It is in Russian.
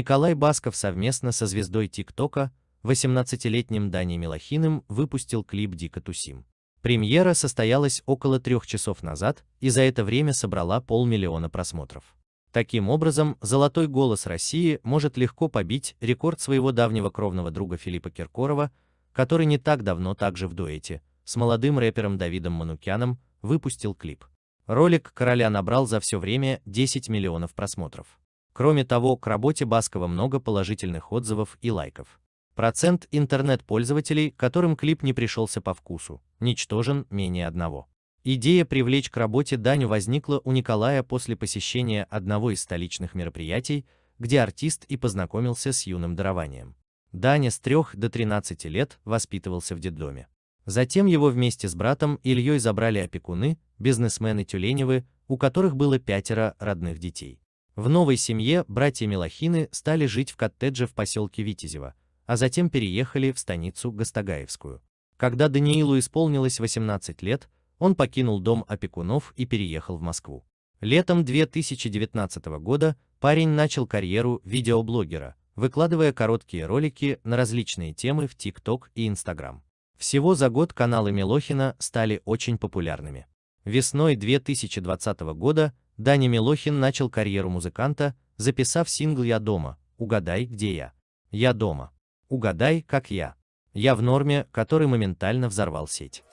Николай Басков совместно со звездой ТикТока, 18-летним Дани Милохиным, выпустил клип «Дико тусим». Премьера состоялась около трех часов назад и за это время собрала полмиллиона просмотров. Таким образом, «Золотой голос России» может легко побить рекорд своего давнего кровного друга Филиппа Киркорова, который не так давно также в дуэте с молодым рэпером Давидом Манукяном выпустил клип. Ролик короля набрал за все время 10 миллионов просмотров. Кроме того, к работе Баскова много положительных отзывов и лайков. Процент интернет-пользователей, которым клип не пришелся по вкусу, ничтожен менее одного. Идея привлечь к работе Даню возникла у Николая после посещения одного из столичных мероприятий, где артист и познакомился с юным дарованием. Даня с 3 до 13 лет воспитывался в детдоме. Затем его вместе с братом Ильей забрали опекуны, бизнесмены Тюленевы, у которых было пятеро родных детей. В новой семье братья Милохины стали жить в коттедже в поселке Витязево, а затем переехали в станицу Гастагаевскую. Когда Даниилу исполнилось 18 лет, он покинул дом опекунов и переехал в Москву. Летом 2019 года парень начал карьеру видеоблогера, выкладывая короткие ролики на различные темы в TikTok и Instagram. Всего за год каналы Милохина стали очень популярными. Весной 2020 года Даня Милохин начал карьеру музыканта, записав сингл «Я дома», «Угадай, где я», «Я дома», «Угадай, как я», «Я в норме», который моментально взорвал сеть.